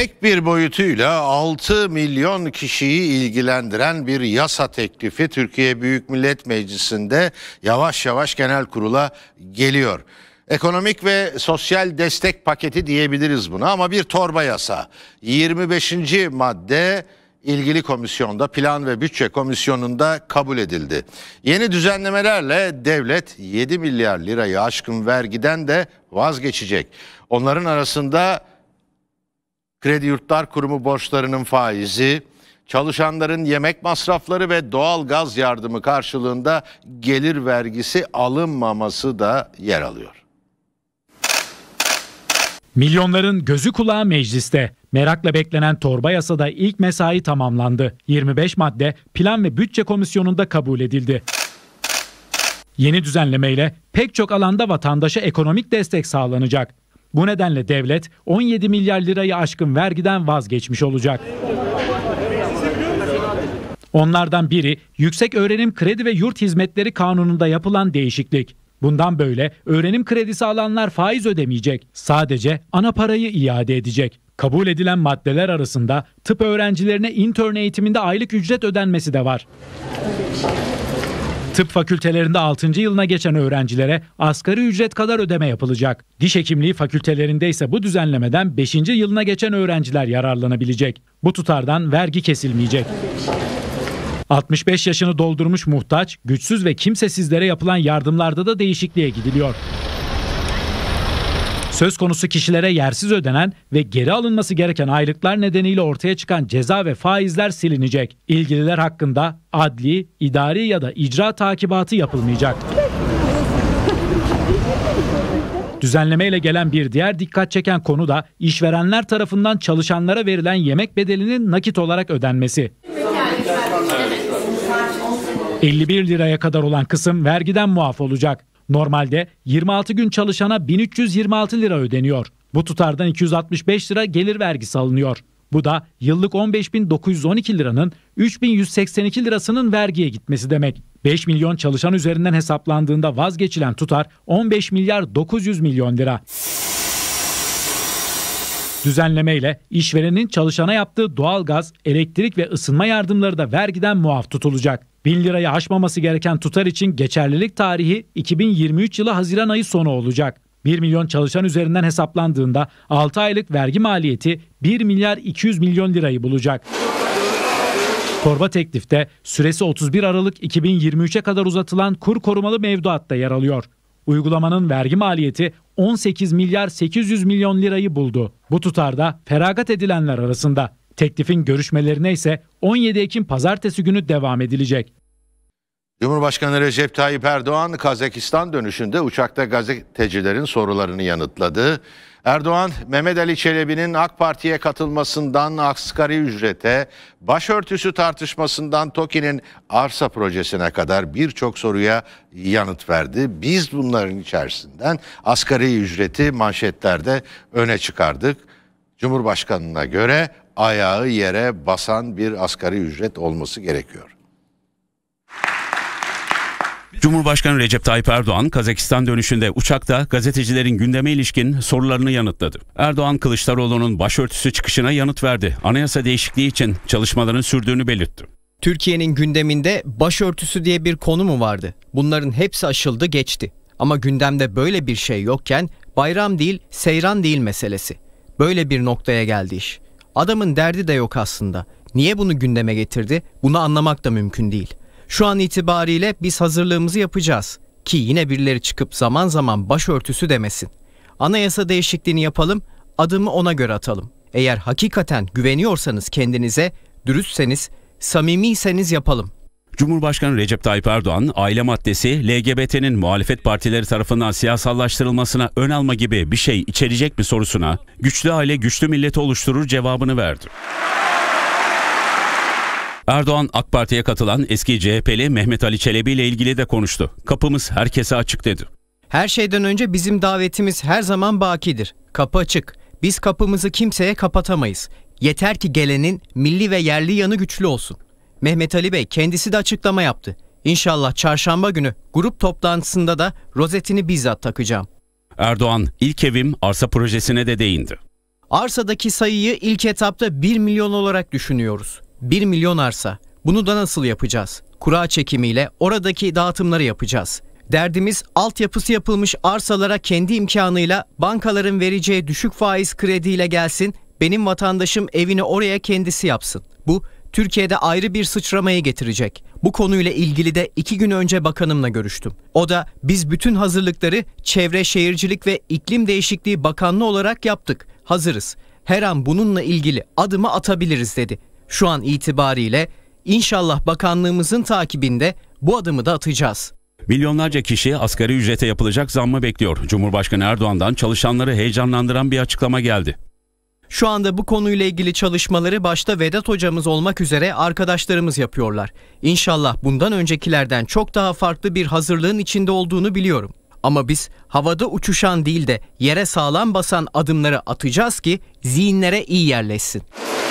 Tek bir boyutuyla 6 milyon kişiyi ilgilendiren bir yasa teklifi Türkiye Büyük Millet Meclisi'nde yavaş yavaş genel kurula geliyor. Ekonomik ve sosyal destek paketi diyebiliriz buna ama bir torba yasa. 25. madde ilgili komisyonda Plan ve Bütçe Komisyonu'nda kabul edildi. Yeni düzenlemelerle devlet 7 milyar lirayı aşkın vergiden de vazgeçecek. Onların arasında Kredi Yurtlar Kurumu borçlarının faizi, çalışanların yemek masrafları ve doğal gaz yardımı karşılığında gelir vergisi alınmaması da yer alıyor. Milyonların gözü kulağı mecliste. Merakla beklenen torba yasada ilk mesai tamamlandı. 25 madde Plan ve Bütçe Komisyonu'nda kabul edildi. Yeni düzenlemeyle pek çok alanda vatandaşa ekonomik destek sağlanacak. Bu nedenle devlet 17 milyar lirayı aşkın vergiden vazgeçmiş olacak. Onlardan biri Yüksek Öğrenim Kredi ve Yurt Hizmetleri Kanunu'nda yapılan değişiklik. Bundan böyle öğrenim kredisi alanlar faiz ödemeyecek. Sadece ana parayı iade edecek. Kabul edilen maddeler arasında tıp öğrencilerine intern eğitiminde aylık ücret ödenmesi de var. Tıp fakültelerinde 6. yılına geçen öğrencilere asgari ücret kadar ödeme yapılacak. Diş hekimliği fakültelerinde ise bu düzenlemeden 5. yılına geçen öğrenciler yararlanabilecek. Bu tutardan vergi kesilmeyecek. 65 yaşını doldurmuş muhtaç, güçsüz ve kimsesizlere yapılan yardımlarda da değişikliğe gidiliyor. Söz konusu kişilere yersiz ödenen ve geri alınması gereken aylıklar nedeniyle ortaya çıkan ceza ve faizler silinecek. İlgililer hakkında adli, idari ya da icra takibatı yapılmayacak. Düzenlemeyle gelen bir diğer dikkat çeken konu da işverenler tarafından çalışanlara verilen yemek bedelinin nakit olarak ödenmesi. 51 liraya kadar olan kısım vergiden muaf olacak. Normalde 26 gün çalışana 1326 lira ödeniyor. Bu tutardan 265 lira gelir vergisi alınıyor. Bu da yıllık 15.912 liranın 3.182 lirasının vergiye gitmesi demek. 5 milyon çalışan üzerinden hesaplandığında vazgeçilen tutar 15 milyar 900 milyon lira. Düzenleme ile işverenin çalışana yaptığı doğalgaz, elektrik ve ısınma yardımları da vergiden muaf tutulacak. 1000 lirayı aşmaması gereken tutar için geçerlilik tarihi 2023 yılı Haziran ayı sonu olacak. 1 milyon çalışan üzerinden hesaplandığında 6 aylık vergi maliyeti 1 milyar 200 milyon lirayı bulacak. Torba teklifte süresi 31 Aralık 2023'e kadar uzatılan kur korumalı mevduatta yer alıyor. Uygulamanın vergi maliyeti 18 milyar 800 milyon lirayı buldu. Bu tutarda feragat edilenler arasında Teklifin görüşmelerine ise 17 Ekim pazartesi günü devam edilecek. Cumhurbaşkanı Recep Tayyip Erdoğan Kazakistan dönüşünde uçakta gazetecilerin sorularını yanıtladı. Erdoğan, Mehmet Ali Çelebi'nin AK Parti'ye katılmasından asgari ücrete, başörtüsü tartışmasından Tokin'in arsa projesine kadar birçok soruya yanıt verdi. Biz bunların içerisinden asgari ücreti manşetlerde öne çıkardık. Cumhurbaşkanına göre ayağı yere basan bir asgari ücret olması gerekiyor. Cumhurbaşkanı Recep Tayyip Erdoğan Kazakistan dönüşünde uçakta gazetecilerin gündeme ilişkin sorularını yanıtladı. Erdoğan Kılıçdaroğlu'nun başörtüsü çıkışına yanıt verdi. Anayasa değişikliği için çalışmaların sürdüğünü belirtti. Türkiye'nin gündeminde başörtüsü diye bir konu mu vardı? Bunların hepsi aşıldı geçti. Ama gündemde böyle bir şey yokken bayram değil seyran değil meselesi. Böyle bir noktaya geldi iş. Adamın derdi de yok aslında. Niye bunu gündeme getirdi? Bunu anlamak da mümkün değil. Şu an itibariyle biz hazırlığımızı yapacağız ki yine birileri çıkıp zaman zaman başörtüsü demesin. Anayasa değişikliğini yapalım, adımı ona göre atalım. Eğer hakikaten güveniyorsanız kendinize, dürüstseniz, samimiyseniz yapalım. Cumhurbaşkanı Recep Tayyip Erdoğan, aile maddesi LGBT'nin muhalefet partileri tarafından siyasallaştırılmasına ön alma gibi bir şey içerecek mi sorusuna güçlü aile güçlü milleti oluşturur cevabını verdi. Erdoğan AK Parti'ye katılan eski CHP'li Mehmet Ali Çelebi ile ilgili de konuştu. Kapımız herkese açık dedi. Her şeyden önce bizim davetimiz her zaman bakidir. Kapı açık. Biz kapımızı kimseye kapatamayız. Yeter ki gelenin milli ve yerli yanı güçlü olsun. Mehmet Ali Bey kendisi de açıklama yaptı. İnşallah çarşamba günü grup toplantısında da rozetini bizzat takacağım. Erdoğan ilk evim arsa projesine de değindi. Arsadaki sayıyı ilk etapta 1 milyon olarak düşünüyoruz. 1 milyon arsa. Bunu da nasıl yapacağız? Kura çekimiyle oradaki dağıtımları yapacağız. Derdimiz altyapısı yapılmış arsalara kendi imkanıyla bankaların vereceği düşük faiz krediyle gelsin, benim vatandaşım evini oraya kendisi yapsın. Bu Türkiye'de ayrı bir sıçramayı getirecek. Bu konuyla ilgili de iki gün önce bakanımla görüştüm. O da biz bütün hazırlıkları Çevre Şehircilik ve İklim Değişikliği Bakanlığı olarak yaptık. Hazırız. Her an bununla ilgili adımı atabiliriz dedi. Şu an itibariyle inşallah bakanlığımızın takibinde bu adımı da atacağız. Milyonlarca kişi asgari ücrete yapılacak zammı bekliyor. Cumhurbaşkanı Erdoğan'dan çalışanları heyecanlandıran bir açıklama geldi. Şu anda bu konuyla ilgili çalışmaları başta Vedat hocamız olmak üzere arkadaşlarımız yapıyorlar. İnşallah bundan öncekilerden çok daha farklı bir hazırlığın içinde olduğunu biliyorum. Ama biz havada uçuşan değil de yere sağlam basan adımları atacağız ki zihinlere iyi yerleşsin.